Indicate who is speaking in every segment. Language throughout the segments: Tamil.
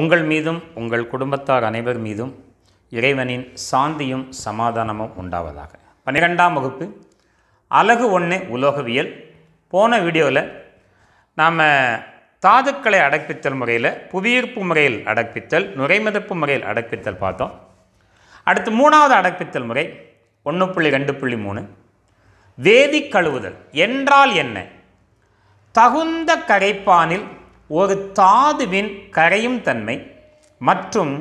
Speaker 1: உங்கள் மீதும் உங்கள் குடும்பத்தார் அனைவர் மீதும் இறைவனின் சாந்தியும் சமாதானமும் உண்டாவதாக பன்னிரெண்டாம் வகுப்பு அழகு ஒன்று உலோகவியல் போன வீடியோவில் நாம் தாதுக்களை அடப்பித்தல் முறையில் புவியீர்ப்பு முறையில் அடப்பித்தல் நுரைமதிப்பு முறையில் அடப்பித்தல் பார்த்தோம் அடுத்து மூணாவது அடப்பித்தல் முறை ஒன்று புள்ளி ரெண்டு புள்ளி மூணு வேதி கழுவுதல் என்றால் என்ன தகுந்த கரைப்பானில் ஒரு தாதுவின் கரையும் தன்மை மற்றும்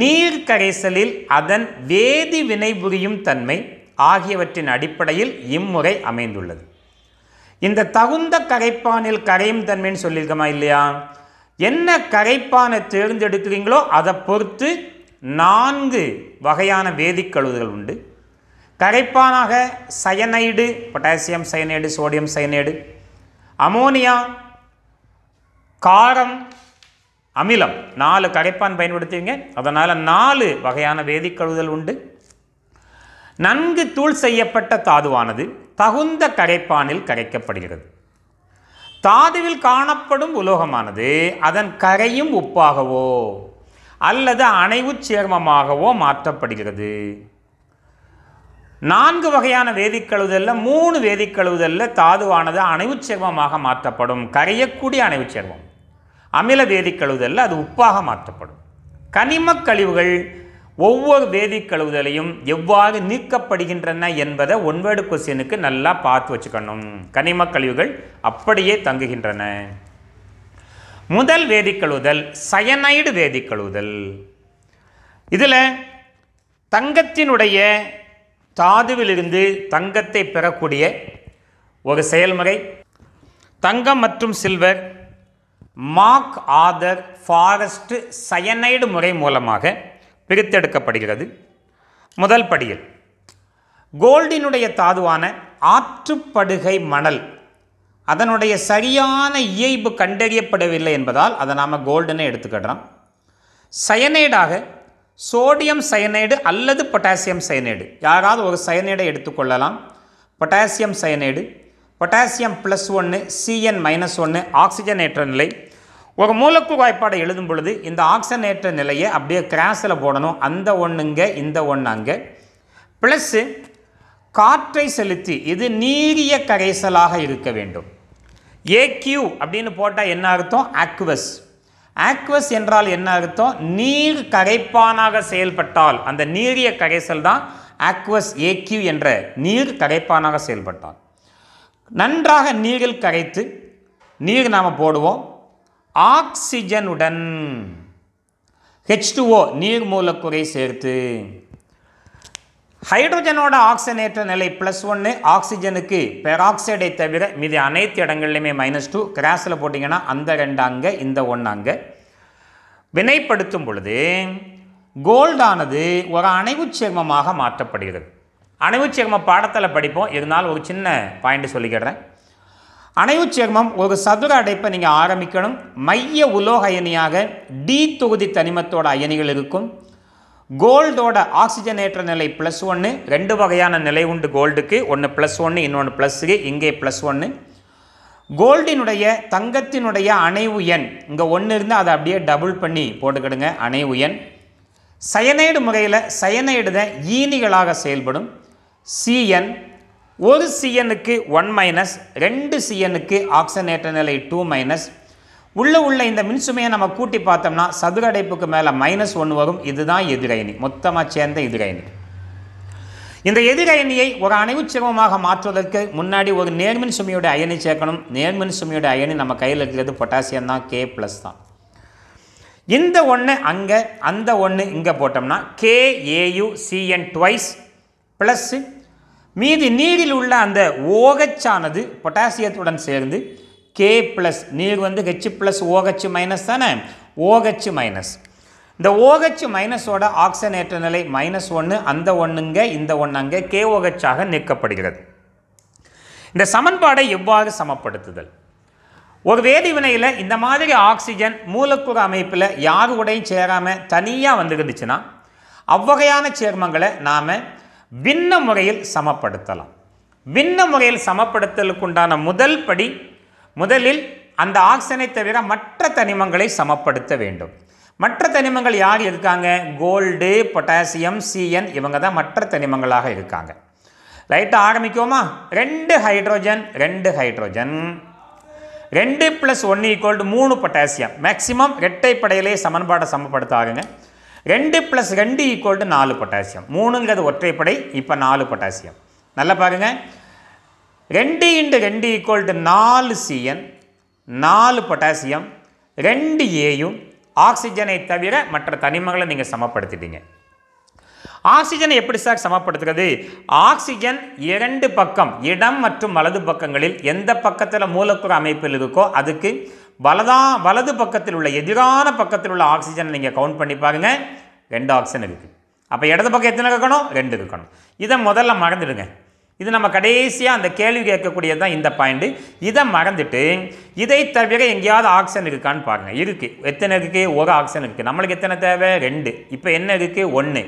Speaker 1: நீர் கரைசலில் அதன் வேதி வினைபுரியும் தன்மை ஆகியவற்றின் அடிப்படையில் இம்முறை அமைந்துள்ளது இந்த தகுந்த கரைப்பானில் கரையும் தன்மைன்னு சொல்லியிருக்கோமா இல்லையா என்ன கரைப்பானை தேர்ந்தெடுக்கிறீங்களோ அதை பொறுத்து நான்கு வகையான வேதிக்கழுவுதல் உண்டு கரைப்பானாக cyanide potassium cyanide sodium cyanide ammonia காரம் அமிலம் நாலு கரைப்பான் பயன்படுத்துவீங்க அதனால் நாலு வகையான வேதிக்கழுதல் உண்டு நன்கு தூள் செய்யப்பட்ட தாதுவானது தகுந்த கரைப்பானில் கரைக்கப்படுகிறது தாதுவில் காணப்படும் உலோகமானது அதன் கரையும் உப்பாகவோ அல்லது அணைவு சேர்மமாகவோ மாற்றப்படுகிறது நான்கு வகையான வேதிக்கழுதலில் மூணு வேதிக்கழுவுதலில் தாதுவானது அணைவு சேர்மமாக மாற்றப்படும் கரையக்கூடிய அணைவு சேர்மம் அமில கழுவுதலில் அது உப்பாக மாற்றப்படும் கனிம கழிவுகள் ஒவ்வொரு வேதி கழுவுதலையும் எவ்வாறு நீக்கப்படுகின்றன என்பதை ஒன்வேர்டு கொஸ்டினுக்கு நல்லா பார்த்து வச்சுக்கணும் கனிம கழிவுகள் அப்படியே தங்குகின்றன முதல் வேதிக்கழுவுதல் சயனைடு வேதி கழுவுதல் இதில் தங்கத்தினுடைய தாதுவிலிருந்து தங்கத்தை பெறக்கூடிய ஒரு செயல்முறை தங்கம் மற்றும் silver MacArthur Forrest cyanide முறை மூலமாக பிரித்தெடுக்கப்படுகிறது முதல் படியில் கோல்டினுடைய தாதுவான ஆற்றுப்படுகை மணல் அதனுடைய சரியான இயல்பு கண்டறியப்படவில்லை என்பதால் அதை நாம் கோல்டுன்னு எடுத்துக்கிடுறோம் சயனைடாக சோடியம் சயனைடு அல்லது பொட்டாசியம் சயனைடு யாராவது ஒரு சயனைடை எடுத்துக்கொள்ளலாம் பொட்டாசியம் சயனைடு பொட்டாசியம் ப்ளஸ் ஒன்று சிஎன் மைனஸ் ஒன்று ஆக்சிஜனேற்ற நிலை ஒரு மூலக்கூறு வாய்ப்பாடை எழுதும் பொழுது இந்த ஆக்சனேற்ற நிலையை அப்படியே கிராஸில் போடணும் அந்த ஒன்றுங்க இந்த ஒன்று அங்கே ப்ளஸ்ஸு காற்றை செலுத்தி இது நீரிய கரைசலாக இருக்க வேண்டும் ஏக்யூ அப்படின்னு போட்டால் என்ன அர்த்தம் ஆக்வஸ் ஆக்வஸ் என்றால் என்ன அர்த்தம் நீர் கரைப்பானாக செயல்பட்டால் அந்த நீரிய கரைசல் தான் ஆக்வஸ் ஏக்யூ என்ற நீர் கரைப்பானாக செயல்பட்டால் நன்றாக நீரில் கரைத்து நீர் நாம் போடுவோம் ஆக்சிஜனுடன் ஹெச்டுஓ நீர் மூலக்குறை சேர்த்து ஹைட்ரஜனோட ஆக்சிஜனேற்ற நிலை ப்ளஸ் ஒன்று ஆக்சிஜனுக்கு பெராக்சைடை தவிர மீது அனைத்து இடங்கள்லையுமே மைனஸ் டூ கிராஸில் போட்டிங்கன்னா அந்த ரெண்டு அங்கே இந்த ஒன்று அங்கே வினைப்படுத்தும் பொழுது கோல்டானது ஒரு அணைவு சேர்மமாக மாற்றப்படுகிறது அணைவு சேர்ம பாடத்தில் படிப்போம் இருந்தாலும் ஒரு சின்ன பாயிண்ட் சொல்லிக்கிறேன் அணைவு சேர்மம் ஒரு சதுர அடைப்பை நீங்கள் ஆரம்பிக்கணும் மைய உலோக அயனியாக டி தொகுதி தனிமத்தோட அயனிகள் இருக்கும் கோல்டோட ஆக்சிஜனேற்ற நிலை ப்ளஸ் ஒன்று ரெண்டு வகையான நிலை உண்டு கோல்டுக்கு ஒன்று ப்ளஸ் ஒன்று இன்னொன்று ப்ளஸ்ஸுக்கு இங்கே ப்ளஸ் ஒன்று கோல்டினுடைய தங்கத்தினுடைய அணைவு எண் இங்கே ஒன்று இருந்தால் அதை அப்படியே டபுள் பண்ணி போட்டுக்கிடுங்க அணைவு எண் சயனைடு முறையில் சயனைடு தான் ஈனிகளாக செயல்படும் சிஎன் ஒரு சிஎனுக்கு ஒன் மைனஸ் ரெண்டு சிஎனுக்கு ஆக்சனேற்ற நிலை டூ மைனஸ் உள்ளே உள்ள இந்த மின்சுமையை நம்ம கூட்டி பார்த்தோம்னா சதுர அடைப்புக்கு மேலே மைனஸ் ஒன்று வரும் இதுதான் எதிரயணி மொத்தமாக சேர்ந்த எதிரயணி இந்த எதிரயணியை ஒரு அணைவு சிரமமாக மாற்றுவதற்கு முன்னாடி ஒரு நேர்மின் சுமையோட அயனி சேர்க்கணும் நேர்மின் சுமையோட அயனி நம்ம கையில் இருக்கிறது பொட்டாசியம் தான் கே ப்ளஸ் தான் இந்த ஒன்று அங்கே அந்த ஒன்று இங்கே போட்டோம்னா கேஏயு சிஎன் டுவைஸ் ப்ளஸ்ஸு மீதி நீரில் உள்ள அந்த ஓகச்சானது பொட்டாசியத்துடன் சேர்ந்து கே ப்ளஸ் நீர் வந்து ஹெச் ப்ளஸ் ஓகச்சு மைனஸ் தானே ஓகச்சு மைனஸ் இந்த ஓகச்சு மைனஸோட ஆக்சனேற்ற நிலை மைனஸ் ஒன்று அந்த ஒன்றுங்க இந்த ஒன்று அங்கே கே ஓகச்சாக நிற்கப்படுகிறது இந்த சமன்பாடை எவ்வாறு சமப்படுத்துதல் ஒரு வேதி வினையில் இந்த மாதிரி ஆக்சிஜன் மூலக்கூறு அமைப்பில் யாரு உடையும் சேராமல் தனியாக வந்துருந்துச்சுன்னா அவ்வகையான சேர்மங்களை நாம் விண்ண முறையில் சமப்படுத்தலாம் விண்ண முறையில் சமப்படுத்தலுக்கு உண்டான முதல் படி முதலில் அந்த ஆக்சனை தவிர மற்ற தனிமங்களை சமப்படுத்த வேண்டும் மற்ற தனிமங்கள் யார் இருக்காங்க கோல்டு பொட்டாசியம் சிஎன் இவங்க தான் மற்ற தனிமங்களாக இருக்காங்க ரைட்டாக ஆரம்பிக்குவோமா ரெண்டு ஹைட்ரோஜன் ரெண்டு ஹைட்ரோஜன் ரெண்டு ப்ளஸ் ஒன்று ஈக்குவல் டு மூணு பொட்டாசியம் மேக்சிமம் இரட்டை படையிலே சமன்பாடை சமப்படுத்த ஆகுங்க ரெண்டு ப்ளஸ் ரெண்டு ஈக்குவல் டு நாலு பொட்டாசியம் மூணுங்கிறது ஒற்றைப்படை இப்போ நாலு பொட்டாசியம் நல்லா பாருங்கள் ரெண்டு இன்ட்டு ரெண்டு ஈக்குவல் டு நாலு சிஎன் நாலு பொட்டாசியம் ரெண்டு ஏயும் ஆக்சிஜனை தவிர மற்ற தனிமங்களை நீங்கள் சமப்படுத்திட்டீங்க ஆக்சிஜனை எப்படி சார் சமப்படுத்துகிறது ஆக்சிஜன் இரண்டு பக்கம் இடம் மற்றும் வலது பக்கங்களில் எந்த பக்கத்தில் மூலக்கூறு அமைப்பில் இருக்கோ அதுக்கு வலதா வலது பக்கத்தில் உள்ள எதிரான பக்கத்தில் உள்ள ஆக்சிஜனை நீங்கள் கவுண்ட் பண்ணி பாருங்கள் ரெண்டு ஆக்சிஜன் இருக்குது அப்போ இடது பக்கம் எத்தனை இருக்கணும் ரெண்டு இருக்கணும் இதை முதல்ல மறந்துடுங்க இது நம்ம கடைசியாக அந்த கேள்வி கேட்கக்கூடியது தான் இந்த பாயிண்ட்டு இதை மறந்துட்டு இதை தவிர எங்கேயாவது ஆக்சிஜன் இருக்கான்னு பாருங்கள் இருக்குது எத்தனை இருக்குது ஒரு ஆக்சிஜன் இருக்குது நம்மளுக்கு எத்தனை தேவை ரெண்டு இப்போ என்ன இருக்குது ஒன்று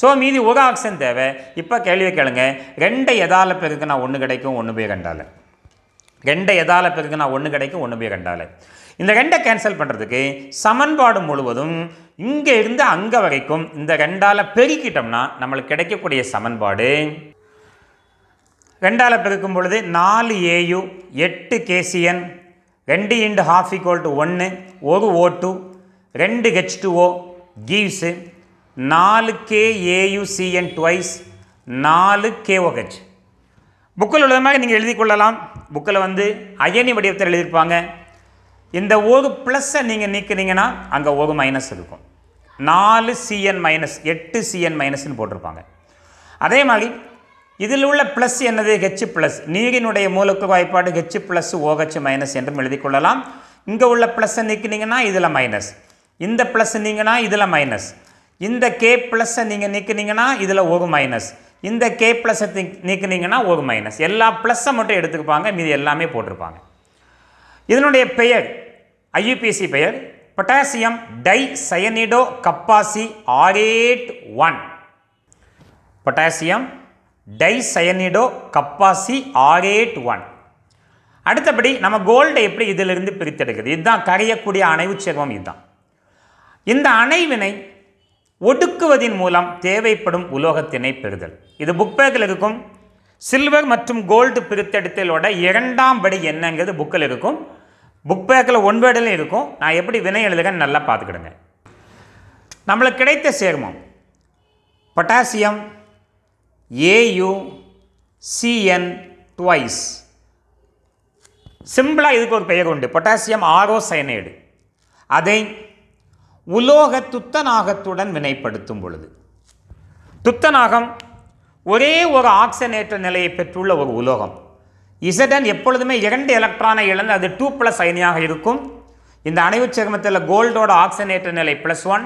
Speaker 1: ஸோ மீதி ஒரு ஆக்சிஜன் தேவை இப்போ கேள்வி கேளுங்க ரெண்டை எதால் நான் ஒன்று கிடைக்கும் ஒன்று போய் ரெண்டால் ரெண்டை எதால் பிறகுனா ஒன்று கிடைக்கும் ஒன்று போய் கண்டால் இந்த ரெண்டை கேன்சல் பண்ணுறதுக்கு சமன்பாடு முழுவதும் இங்கே இருந்து அங்கே வரைக்கும் இந்த ரெண்டால் பெருக்கிட்டோம்னா நம்மளுக்கு கிடைக்கக்கூடிய சமன்பாடு ரெண்டால் பெருக்கும் பொழுது நாலு ஏயு எட்டு கேசிஎன் ரெண்டு இண்டு ஹாஃப் ஈக்குவல் டு ஒன்று ஒரு ஓ டூ ரெண்டு ஹெச் டூ ஓ கீவ்ஸு நாலு கே ஏயு சிஎன் டுவைஸ் நாலு கேஓஹெச் புக்கில் உள்ளதமாக நீங்கள் எழுதி கொள்ளலாம் புக்கில் வந்து அயனி வடிவத்தில் எழுதியிருப்பாங்க இந்த ஓகு ப்ளஸ்ஸை நீங்கள் நீக்கினீங்கன்னா அங்கே ஓகு மைனஸ் இருக்கும் நாலு சிஎன் மைனஸ் எட்டு சிஎன் மைனஸ்னு போட்டிருப்பாங்க அதே மாதிரி இதில் உள்ள ப்ளஸ் என்னது ஹெச் ப்ளஸ் நீரினுடைய மூலக்கு வாய்ப்பாடு ஹெச் ப்ளஸ் ஓஹெச் மைனஸ் என்றும் எழுதி கொள்ளலாம் இங்கே உள்ள ப்ளஸ்ஸை நீக்கினீங்கன்னா இதில் மைனஸ் இந்த ப்ளஸ் நீங்கன்னா இதில் மைனஸ் இந்த கே ப்ளஸ்ஸை நீங்கள் நீக்கினீங்கன்னா இதில் ஓகு மைனஸ் இந்த கே ப்ளஸ்ஸை நீக்கினீங்கன்னா ஒரு மைனஸ் எல்லா ப்ளஸ்ஸை மட்டும் எடுத்துக்குப்பாங்க மீது எல்லாமே போட்டிருப்பாங்க இதனுடைய பெயர் ஐயுபிசி பெயர் பொட்டாசியம் டை சயனிடோ கப்பாசி aurate one potassium dicyanido கப்பாசி ஆரேட் ஒன் அடுத்தபடி நம்ம கோல்டை எப்படி இதிலிருந்து பிரித்தெடுக்குது இதுதான் கரையக்கூடிய அணைவு சேர்மம் இதுதான் இந்த அணைவினை ஒடுக்குவதின் மூலம் தேவைப்படும் உலோகத்தினை பெறுதல் இது புக் பேக்கில் இருக்கும் சில்வர் மற்றும் கோல்டு பிரித்தெடுத்தலோட இரண்டாம் படி என்னங்கிறது புக்கில் இருக்கும் புக் பேக்கில் ஒன்பதுலையும் இருக்கும் நான் எப்படி வினை எழுதுகன்னு நல்லா பார்த்துக்கிடுங்க நம்மளுக்கு கிடைத்த சேர்மம் பொட்டாசியம் ஏயு சிஎன் டுவைஸ் சிம்பிளாக இதுக்கு ஒரு பெயர் உண்டு பொட்டாசியம் ஆரோ சைனைடு அதை உலோக துத்தநாகத்துடன் வினைப்படுத்தும் பொழுது துத்தநாகம் ஒரே ஒரு ஆக்சனேற்ற நிலையை பெற்றுள்ள ஒரு உலோகம் இசடன் எப்பொழுதுமே இரண்டு எலக்ட்ரானை இழந்து அது டூ ப்ளஸ் அயனியாக இருக்கும் இந்த அணைவு சேர்மத்தில் கோல்டோட ஆக்சனேற்ற நிலை ப்ளஸ் ஒன்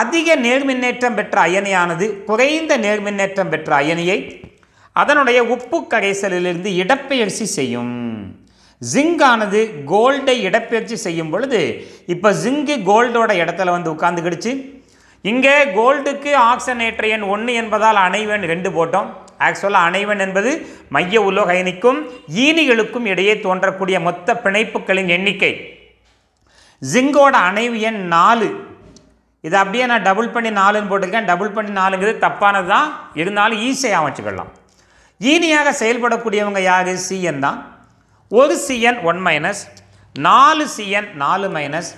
Speaker 1: அதிக நேர்மின்னேற்றம் பெற்ற அயனியானது குறைந்த நேர்மின்னேற்றம் பெற்ற அயனியை அதனுடைய உப்பு கரைசலிலிருந்து இடப்பெயர்ச்சி செய்யும் ஜிங்கானது கோல்டை இடப்பெயர்ச்சி செய்யும் பொழுது இப்போ ஜிங்கு கோல்டோட இடத்துல வந்து உட்காந்துக்கிடுச்சு இங்கே கோல்டுக்கு ஆக்சனேற்ற எண் ஒன்று என்பதால் அணைவன் ரெண்டு போட்டோம் ஆக்சுவலாக அணைவன் என்பது மைய உலோக அயனிக்கும் ஈனிகளுக்கும் இடையே தோன்றக்கூடிய மொத்த பிணைப்புகளின் எண்ணிக்கை ஜிங்கோட அணைவு எண் நாலு இதை அப்படியே நான் டபுள் பண்ணி நாலுன்னு போட்டிருக்கேன் டபுள் பண்ணி நாலுங்கிறது தப்பானது தான் இருந்தாலும் ஈஸியாக அமைச்சுக்கலாம் ஈனியாக செயல்படக்கூடியவங்க யார் சிஎன் தான் ஒரு சிஎன் ஒன் மைனஸ் நாலு சிஎன் நாலு மைனஸ்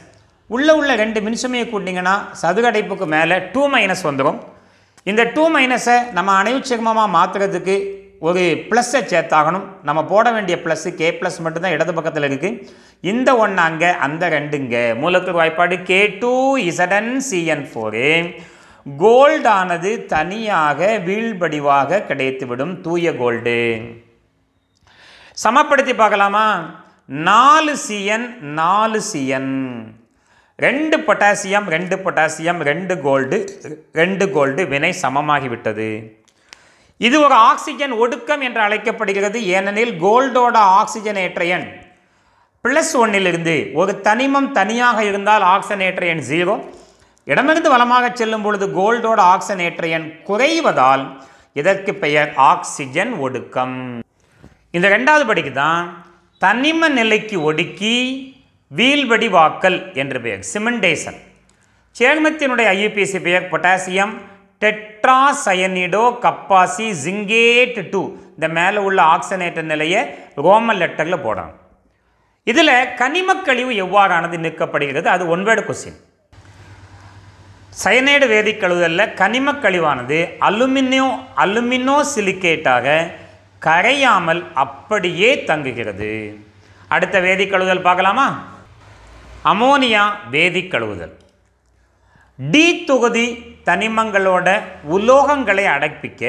Speaker 1: உள்ளே உள்ள ரெண்டு மின்சுமையை கூட்டிங்கன்னா சதுகடைப்புக்கு மேலே டூ மைனஸ் வந்துடும் இந்த டூ மைனஸை நம்ம அணைவுச்சேகமாக மாற்றுறதுக்கு ஒரு ப்ளஸ்ஸை சேர்த்தாகணும் நம்ம போட வேண்டிய ப்ளஸ்ஸு கே ப்ளஸ் மட்டும்தான் இடது பக்கத்தில் இருக்குது இந்த ஒன்று அங்கே அந்த ரெண்டுங்க மூலக்கூறு வாய்ப்பாடு K two Z N CN four கோல்டானது தனியாக வீழ்படிவாக கிடைத்துவிடும் தூய கோல்டு சமப்படுத்தி பார்க்கலாமா நாலு சிஎன் நாலு சிஎன் ரெண்டு பொட்டாசியம் ரெண்டு பொட்டாசியம் ரெண்டு கோல்டு ரெண்டு கோல்டு வினை சமமாகிவிட்டது இது ஒரு ஆக்சிஜன் ஒடுக்கம் என்று அழைக்கப்படுகிறது ஏனெனில் கோல்டோட ஆக்சிஜனேற்றையன் பிளஸ் ஒன்னிலிருந்து ஒரு தனிமம் தனியாக இருந்தால் ஆக்சனேற்றையன் ஜீரோ இடமிருந்து வளமாக செல்லும் பொழுது கோல்டோட ஆக்சனேற்றையன் குறைவதால் இதற்கு பெயர் ஆக்சிஜன் ஒடுக்கம் இந்த ரெண்டாவது படிக்கு தான் தனிம நிலைக்கு ஒடுக்கி வீல்படி வாக்கல் என்று பெயர் சிமெண்டேசன் சேர்மத்தினுடைய ஐயுபிசி பெயர் பொட்டாசியம் டெட்ரா சயனிடோ கப்பாசி ஜிங்கேட் டூ இந்த மேலே உள்ள ஆக்சினேட்டர் நிலையை ரோமன் லெட்டரில் போடணும் இதில் கனிமக்கழிவு எவ்வாறானது நிற்கப்படுகிறது அது ஒன்பது கொஸ்டின் சயனைடு வேதிக்கழுதலில் கனிமக்கழிவானது அலுமினியோ அலுமினோ சிலிக்கேட்டாக கரையாமல் அப்படியே தங்குகிறது அடுத்த வேதிக்கழுவுதல் பார்க்கலாமா அமோனியா வேதிக்கழுவுதல் டி தொகுதி தனிமங்களோட உலோகங்களை அடைப்பிக்க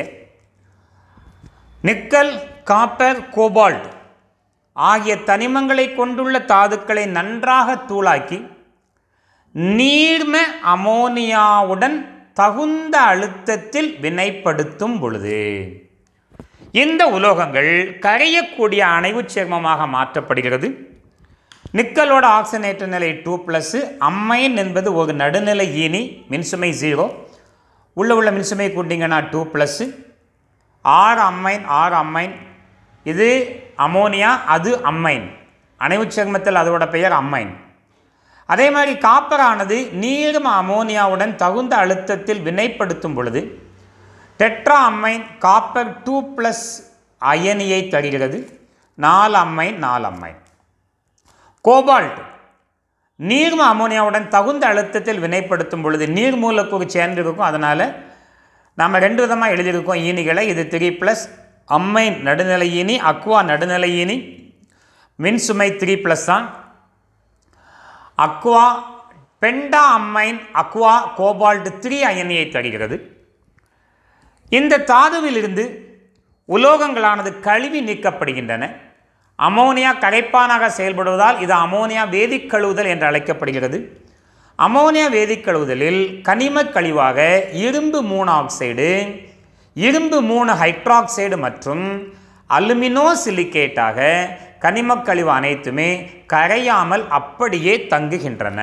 Speaker 1: நிக்கல் காப்பர் கோபால்ட் ஆகிய தனிமங்களை கொண்டுள்ள தாதுக்களை நன்றாக தூளாக்கி நீர்ம அமோனியாவுடன் தகுந்த அழுத்தத்தில் வினைப்படுத்தும் பொழுது இந்த உலோகங்கள் கரையக்கூடிய அணைவு சேர்மமாக மாற்றப்படுகிறது நிக்கலோட ஆக்சினேற்ற நிலை டூ ப்ளஸ்ஸு அம்மைன் என்பது ஒரு நடுநிலை ஈனி மின்சுமை ஜீரோ உள்ளே உள்ள மின்சுமை கூட்டிங்கன்னா two plus or ammine or ammine இது அமோனியா அது அம்மைன் அணைவு சேர்மத்தில் அதோட பெயர் அம்மைன் அதே மாதிரி காப்பரானது நீரும் அமோனியாவுடன் தகுந்த அழுத்தத்தில் வினைப்படுத்தும் பொழுது tetra ammine copper two plus அயனியை தருகிறது நாலு அம்மைன் நாலு அம்மைன் கோபால்ட் நீர்ம அமோனியாவுடன் தகுந்த அழுத்தத்தில் வினைப்படுத்தும் பொழுது நீர் மூலக்கூறு சேர்ந்திருக்கும் அதனால் நம்ம ரெண்டு விதமாக எழுதியிருக்கோம் ஈனிகளை இது த்ரீ ப்ளஸ் அம்மைன் நடுநிலை ஈனி அக்வா நடுநிலை ஈனி சுமை த்ரீ ப்ளஸ் தான் aqua penta ammine aqua cobalt three அயனியை தருகிறது இந்த தாதுவிலிருந்து உலோகங்களானது கழுவி நீக்கப்படுகின்றன அமோனியா கரைப்பானாக செயல்படுவதால் இது அமோனியா வேதிக்கழுவுதல் என்று அழைக்கப்படுகிறது அமோனியா வேதிக்கழுவுதலில் கனிம கழிவாக இரும்பு மூணு ஆக்சைடு இரும்பு மூணு ஹைட்ராக்சைடு மற்றும் அலுமினோ சிலிக்கேட்டாக கனிமக்கழிவு அனைத்துமே கரையாமல் அப்படியே தங்குகின்றன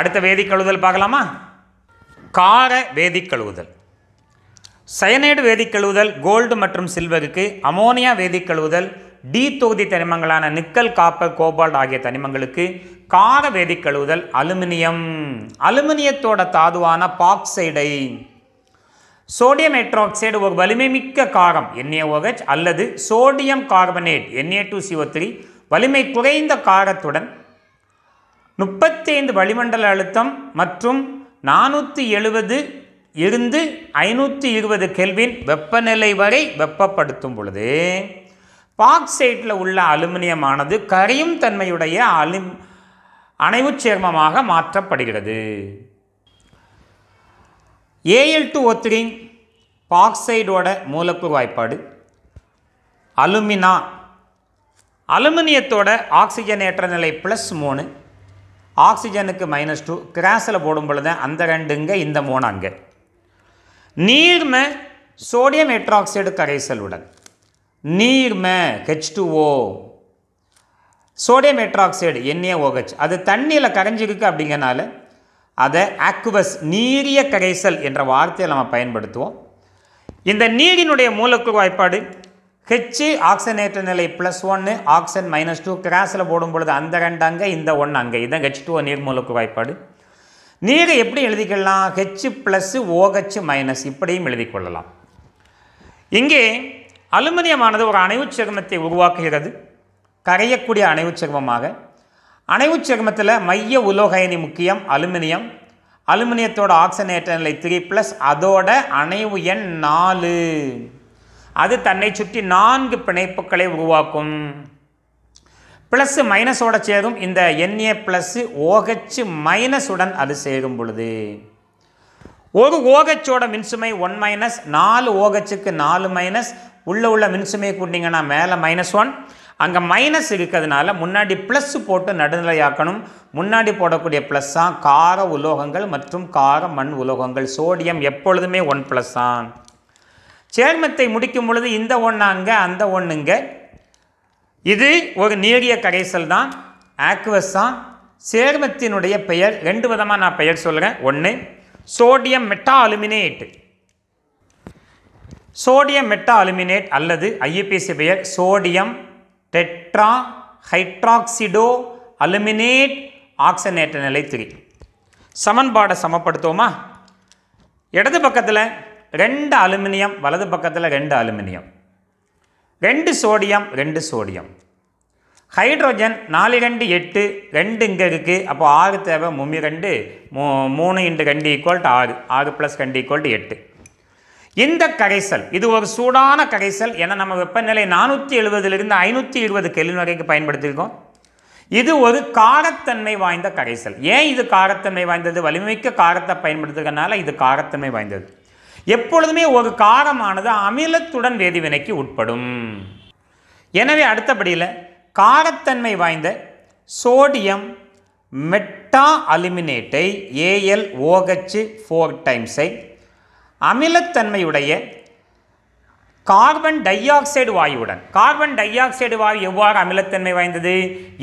Speaker 1: அடுத்த வேதிக்கழுவுதல் பார்க்கலாமா கார வேதிக்கழுவுதல் சயனைடு வேதிக்கழுவுதல் கோல்டு மற்றும் சில்வருக்கு அமோனியா வேதிக்கழுவுதல் டி தொகுதி தனிமங்களான நிக்கல் காப்பர் கோபால்ட் ஆகிய தனிமங்களுக்கு கார வேதிக்கழுவுதல் அலுமினியம் அலுமினியத்தோட தாதுவான பாக்சைடை சோடியம் ஹைட்ராக்சைடு ஒரு வலிமை மிக்க காரம் என்ஏஓஹெச் அல்லது sodium carbonate Na two CO three வலிமை குறைந்த காரத்துடன் முப்பத்தைந்து வளிமண்டல அழுத்தம் மற்றும் நானூற்றி எழுபது இருந்து ஐநூற்றி இருபது கெல்வின் வெப்பநிலை வரை வெப்பப்படுத்தும் பொழுது பாக்சைட்டில் உள்ள அலுமினியமானது கரையும் தன்மையுடைய அலு அணைவு சேர்மமாக மாற்றப்படுகிறது ஏஎல் டூ ஒத்திரி பாக்சைடோட மூலக்கூறு வாய்ப்பாடு அலுமினா அலுமினியத்தோட ஆக்சிஜன் ஏற்ற நிலை ப்ளஸ் மூணு ஆக்சிஜனுக்கு மைனஸ் டூ கிராஸில் போடும் பொழுது அந்த ரெண்டுங்க இந்த மூணு அங்கே நீர்ம சோடியம் सोडियम கரைசலுடன் நீர்ம நீர் में H2O சோடியம் ஹைட்ராக்சைடு ஓஹெச் அது தண்ணியில் கரைஞ்சிருக்கு அப்படிங்கிறனால அதை ஆக்குவஸ் நீரிய கரைசல் என்ற வார்த்தையை நம்ம பயன்படுத்துவோம் இந்த நீரினுடைய மூலக்குழு வாய்ப்பாடு ஹெச்சு ஆக்சனேற்ற நிலை ப்ளஸ் ஒன்று ஆக்சிஜன் மைனஸ் டூ கிராஸில் போடும் பொழுது அந்த ரெண்டு அங்கே இந்த ஒன்று அங்கே இதுதான் ஹெச் டூ நீர் மூலக்குழு வாய்ப்பாடு நீரை எப்படி எழுதிக்கொள்ளலாம் ஹெச் ப்ளஸ் ஓஹெச் மைனஸ் இப்படியும் எழுதி கொள்ளலாம் இங்கே அலுமினியமானது ஒரு அணைவுச் சேர்மத்தை உருவாக்குகிறது கரையக்கூடிய அணைவுச் சேர்மமாக அணைவுச் சேர்மத்தில் மைய உலோகயனி முக்கியம் அலுமினியம் அலுமினியத்தோட ஆக்சிஜனேற்ற நிலை த்ரீ ப்ளஸ் அதோட அணைவு எண் நாலு அது தன்னை சுற்றி நான்கு பிணைப்புகளை உருவாக்கும் ப்ளஸ்ஸு மைனஸோட சேரும் இந்த என்ஏ ப்ளஸ்ஸு ஓஹெச் மைனஸுடன் அது சேரும் பொழுது ஒரு ஓஹெச்சோட மின்சுமை ஒன் மைனஸ் நாலு ஓஹெச்சுக்கு நாலு மைனஸ் உள்ளே உள்ள மின்சுமை கூட்டிங்கன்னா மேலே மைனஸ் ஒன் அங்கே மைனஸ் இருக்கிறதுனால முன்னாடி ப்ளஸ் போட்டு நடுநிலையாக்கணும் முன்னாடி போடக்கூடிய ப்ளஸ் தான் கார உலோகங்கள் மற்றும் கார மண் உலோகங்கள் சோடியம் எப்பொழுதுமே ஒன் ப்ளஸ் தான் சேர்மத்தை முடிக்கும் பொழுது இந்த ஒன்று அங்கே அந்த ஒன்றுங்க இது ஒரு நீரிய கரைசல் தான் ஆக்வஸ் தான் சேர்மத்தினுடைய பெயர் ரெண்டு விதமாக நான் பெயர் சொல்கிறேன் ஒன்று sodium meta aluminate sodium meta aluminate அல்லது ஐஏபிசி பெயர் சோடியம் டெட்ரா ஹைட்ராக்சிடோ அலுமினேட் ஆக்சனேட்ட நிலை திரி சமன்பாடை சமப்படுத்துவோமா இடது பக்கத்தில் ரெண்டு அலுமினியம் வலது பக்கத்தில் ரெண்டு அலுமினியம் ரெண்டு சோடியம் ரெண்டு சோடியம் ஹைட்ரோஜன் நாலு ரெண்டு எட்டு ரெண்டு இங்கே இருக்குது அப்போ ஆறு தேவை மும்மி ரெண்டு மூ மூணு இன்ட்டு ரெண்டு ஈக்குவல் டு ஆறு ஆறு ப்ளஸ் ரெண்டு ஈக்குவல் டு எட்டு இந்த கரைசல் இது ஒரு சூடான கரைசல் ஏன்னா நம்ம வெப்பநிலை நானூற்றி எழுபதுலேருந்து ஐநூற்றி இருபது கெல்வின் வரைக்கும் பயன்படுத்தியிருக்கோம் இது ஒரு காரத்தன்மை வாய்ந்த கரைசல் ஏன் இது காரத்தன்மை வாய்ந்தது வலிமைக்கு காரத்தை பயன்படுத்துகிறதுனால இது காரத்தன்மை வாய்ந்தது எப்பொழுதுமே ஒரு காரமானது அமிலத்துடன் வேதிவினைக்கு உட்படும் எனவே அடுத்தபடியில் காரத்தன்மை வாய்ந்த சோடியம் மெட்டா அலுமினேட்டை ஏஎல் ஓஹெச் ஃபோர் டைம்ஸை அமிலத்தன்மையுடைய கார்பன் டை ஆக்சைடு வாயுவுடன் கார்பன் டை ஆக்சைடு வாயு எவ்வாறு அமிலத்தன்மை வாய்ந்தது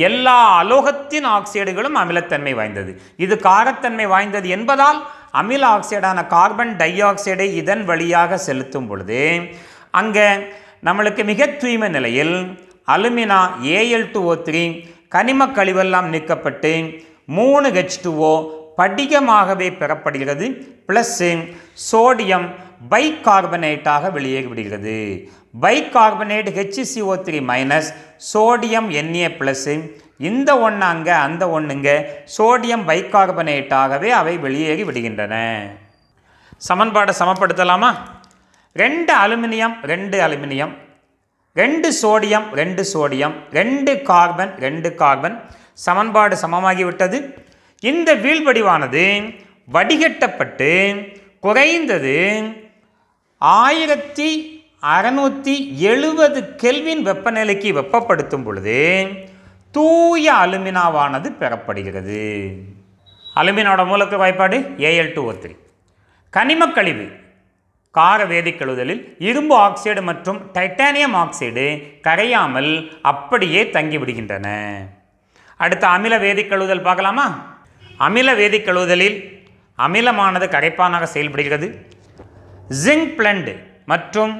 Speaker 1: எல்லா அலோகத்தின் ஆக்சைடுகளும் அமிலத்தன்மை வாய்ந்தது இது காரத்தன்மை வாய்ந்தது என்பதால் அமில ஆக்சைடான கார்பன் டை ஆக்சைடை இதன் வழியாக செலுத்தும் பொழுது அங்கே நம்மளுக்கு மிக தூய்மை நிலையில் alumina Al two O three கனிம கழிவெல்லாம் நீக்கப்பட்டு மூணு ஹெச் டூ ஓ படிகமாகவே பெறப்படுகிறது ப்ளஸ்ஸு சோடியம் பை கார்பனேட்டாக வெளியேறிவிடுகிறது bicarbonate HCO three minus sodium Na plus இந்த ஒன்றாங்க அந்த ஒன்றுங்க சோடியம் பைகார்பனேட்டாகவே அவை வெளியேறி விடுகின்றன சமன்பாடை சமப்படுத்தலாமா ரெண்டு அலுமினியம் ரெண்டு அலுமினியம் ரெண்டு சோடியம் ரெண்டு சோடியம் ரெண்டு கார்பன் ரெண்டு கார்பன் சமன்பாடு சமமாகிவிட்டது இந்த வீழ்படிவானது வடிகட்டப்பட்டு குறைந்தது ஆயிரத்தி அறநூற்றி எழுபது கெல்வின் வெப்பநிலைக்கு வெப்பப்படுத்தும் பொழுது தூய அலுமினாவானது பெறப்படுகிறது அலுமினோட மூலக்கு வாய்ப்பாடு ஏஎல் டூ ஓ த்ரீ கனிம கழிவு கார வேதிக்கழுதலில் இரும்பு ஆக்சைடு மற்றும் டைட்டானியம் ஆக்சைடு கரையாமல் அப்படியே தங்கிவிடுகின்றன அடுத்த அமில வேதிக்கழுதல் பார்க்கலாமா அமில வேதிக்கழுதலில் அமிலமானது கரைப்பானாக செயல்படுகிறது ஜிங்க் பிளண்டு மற்றும்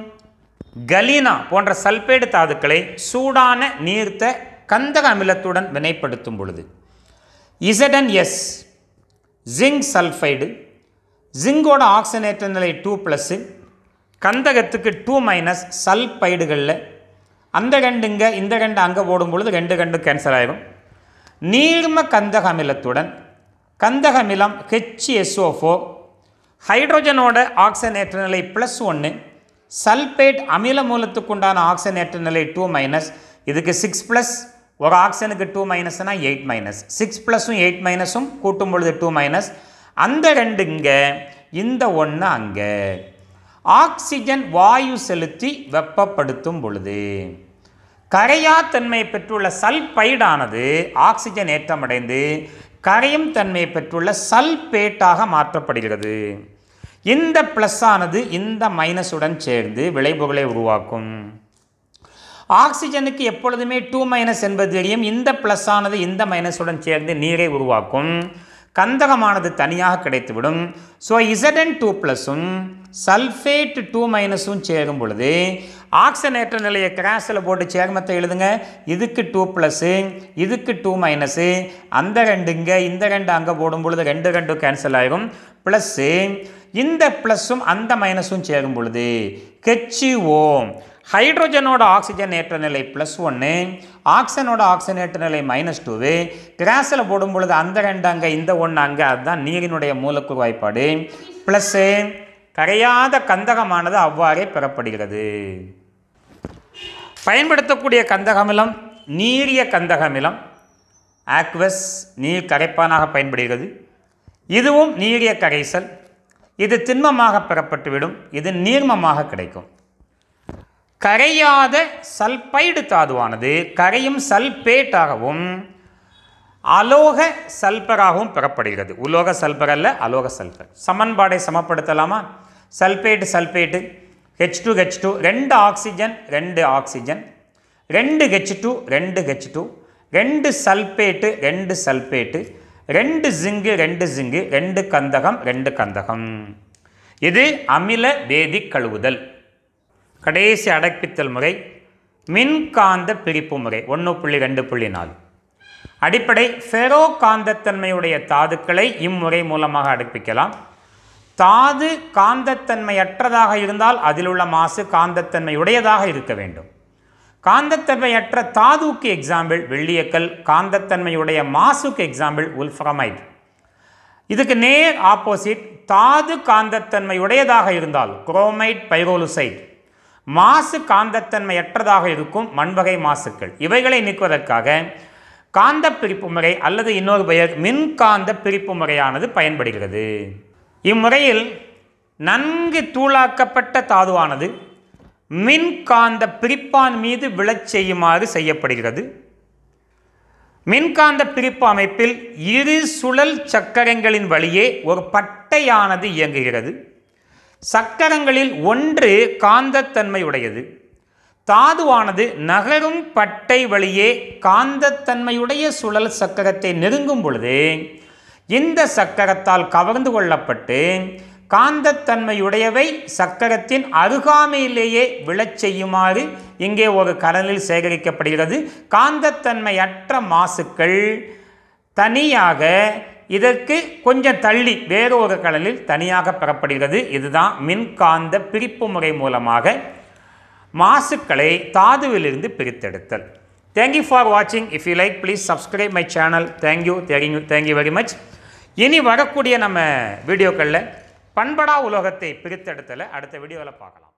Speaker 1: கலீனா போன்ற சல்பேடு தாதுக்களை சூடான நீர்த்த கந்தக அமிலத்துடன் வினைப்படுத்தும் பொழுது இசடன் எஸ் ஜிங்க் சல்ஃபைடு ஜிங்கோட ஆக்சிஜனேற்ற நிலை டூ ப்ளஸ்ஸு கந்தகத்துக்கு டூ மைனஸ் சல்பைடுகளில் அந்த கண்டுங்க இந்த கண்டு அங்கே போடும் பொழுது ரெண்டு கண்டு கேன்சல் ஆகிடும் நீர்ம கந்தக அமிலத்துடன் கந்தக அமிலம் ஹெச்எஸ்ஓஃபோ ஹைட்ரோஜனோட ஆக்சிஜனேற்ற ஏற்ற நிலை ப்ளஸ் ஒன்று சல்பேட் அமில மூலத்துக்குண்டான ஆக்சிஜனேற்ற நிலை டூ மைனஸ் இதுக்கு சிக்ஸ் ப்ளஸ் ஒரு ஆக்சனுக்கு டூ மைனஸ்னால் எயிட் மைனஸ் சிக்ஸ் ப்ளஸும் எயிட் மைனஸும் கூட்டும் பொழுது டூ மைனஸ் அந்த ரெண்டு இங்கே இந்த ஒன்று அங்கே ஆக்சிஜன் வாயு செலுத்தி வெப்பப்படுத்தும் பொழுது கரையா தன்மை பெற்றுள்ள சல்பைடானது ஆக்சிஜன் ஏற்றமடைந்து கரையும் தன்மை பெற்றுள்ள சல்பேட்டாக மாற்றப்படுகிறது இந்த ப்ளஸ் ஆனது இந்த மைனஸுடன் சேர்ந்து விளைபொருளை உருவாக்கும் ஆக்சிஜனுக்கு எப்பொழுதுமே டூ மைனஸ் என்பது தெரியும் இந்த ப்ளஸ் ஆனது இந்த மைனஸுடன் சேர்ந்து நீரை உருவாக்கும் கந்தகமானது தனியாக கிடைத்துவிடும் ஸோ இசடன் டூ ப்ளஸும் சல்ஃபேட் டூ மைனஸும் சேரும் பொழுது ஆக்சனேற்ற நிலையை கிராஸில் போட்டு சேர்மத்தை எழுதுங்க இதுக்கு டூ ப்ளஸ்ஸு இதுக்கு டூ மைனஸு அந்த ரெண்டு இங்கே இந்த ரெண்டு அங்கே போடும் பொழுது ரெண்டு ரெண்டும் கேன்சல் ஆகிடும் ப்ளஸ்ஸு இந்த ப்ளஸ்ஸும் அந்த மைனஸும் சேரும் பொழுது கெச்சி ஓம் ஹைட்ரோஜனோட ஆக்சிஜன் ஏற்ற நிலை ப்ளஸ் ஒன்று ஆக்சிஜனோட ஆக்சிஜன் ஏற்ற நிலை மைனஸ் டூவு கிராஸில் போடும் பொழுது அந்த ரெண்டு அங்கே இந்த ஒன்று அங்கே அதுதான் நீரினுடைய மூலக்கூறு வாய்ப்பாடு ப்ளஸ்ஸு கரையாத கந்தகமானது அவ்வாறே பெறப்படுகிறது பயன்படுத்தக்கூடிய கந்தகமிலம் நீரிய கந்தகமிலம் ஆக்வஸ் நீர் கரைப்பானாக பயன்படுகிறது இதுவும் நீரிய கரைசல் இது திண்மமாக பெறப்பட்டுவிடும் இது நீர்மமாக கிடைக்கும் கரையாத சல்பைடு தாதுவானது கரையும் சல்பேட்டாகவும் அலோக சல்பராகவும் பெறப்படுகிறது உலோக சல்பர் அல்ல அலோக சல்பர் சமன்பாடை சமப்படுத்தலாமா sulphate sulphate H two H two ரெண்டு ஆக்சிஜன் ரெண்டு ஆக்சிஜன் ரெண்டு ஹெச் டூ ரெண்டு ஹெச் டூ ரெண்டு சல்பேட்டு ரெண்டு சல்பேட்டு ரெண்டு ஜிங்கு ரெண்டு ஜிங்கு ரெண்டு கந்தகம் ரெண்டு கந்தகம் இது அமில வேதி கழுவுதல் கடைசி அடைப்பித்தல் முறை மின்காந்த பிரிப்பு முறை ஒன்று புள்ளி ரெண்டு புள்ளி நாலு அடிப்படை ஃபெரோ காந்தத்தன்மையுடைய தாதுக்களை இம்முறை மூலமாக அடுப்பிக்கலாம் தாது காந்தத்தன்மையற்றதாக இருந்தால் அதிலுள்ள மாசு காந்தத்தன்மை உடையதாக இருக்க வேண்டும் காந்தத்தன்மையற்ற தாதுக்கு எக்ஸாம்பிள் வெள்ளியக்கல் காந்தத்தன்மையுடைய மாசுக்கு எக்ஸாம்பிள் உல்ஃபரமைட் இதுக்கு நேர் ஆப்போசிட் தாது காந்தத்தன்மையுடையதாக இருந்தால் குரோமைட் பைரோலுசைட் மாசு காந்தத்தன்மையற்றதாக இருக்கும் மண்வகை மாசுக்கள் இவைகளை நீக்குவதற்காக காந்த பிரிப்பு முறை அல்லது இன்னொரு பெயர் மின்காந்த பிரிப்பு முறையானது பயன்படுகிறது இம்முறையில் நன்கு தூளாக்கப்பட்ட தாதுவானது மின்காந்த பிரிப்பான் மீது விழச் செய்யுமாறு செய்யப்படுகிறது மின்காந்த பிரிப்பு அமைப்பில் இரு சுழல் சக்கரங்களின் வழியே ஒரு பட்டையானது இயங்குகிறது சக்கரங்களில் ஒன்று காந்தத்தன்மை உடையது தாதுவானது நகரும் பட்டை வழியே காந்தத்தன்மையுடைய சுழல் சக்கரத்தை நெருங்கும் பொழுது இந்த சக்கரத்தால் கவர்ந்து கொள்ளப்பட்டு காந்தத்தன்மையுடையவை சக்கரத்தின் அருகாமையிலேயே விழச் செய்யுமாறு இங்கே ஒரு கடலில் சேகரிக்கப்படுகிறது காந்தத்தன்மையற்ற மாசுக்கள் தனியாக இதற்கு கொஞ்சம் தள்ளி வேறொரு கடலில் தனியாக பெறப்படுகிறது இதுதான் மின்காந்த பிரிப்பு முறை மூலமாக மாசுக்களை தாதுவிலிருந்து பிரித்தெடுத்தல் தேங்க்யூ ஃபார் வாட்சிங் if you like please subscribe my channel thank you thank you thank you very much இனி வரக்கூடிய நம்ம வீடியோக்களில் பண்படா உலோகத்தை பிரித்தெடுத்தலை அடுத்த வீடியோவில் பார்க்கலாம்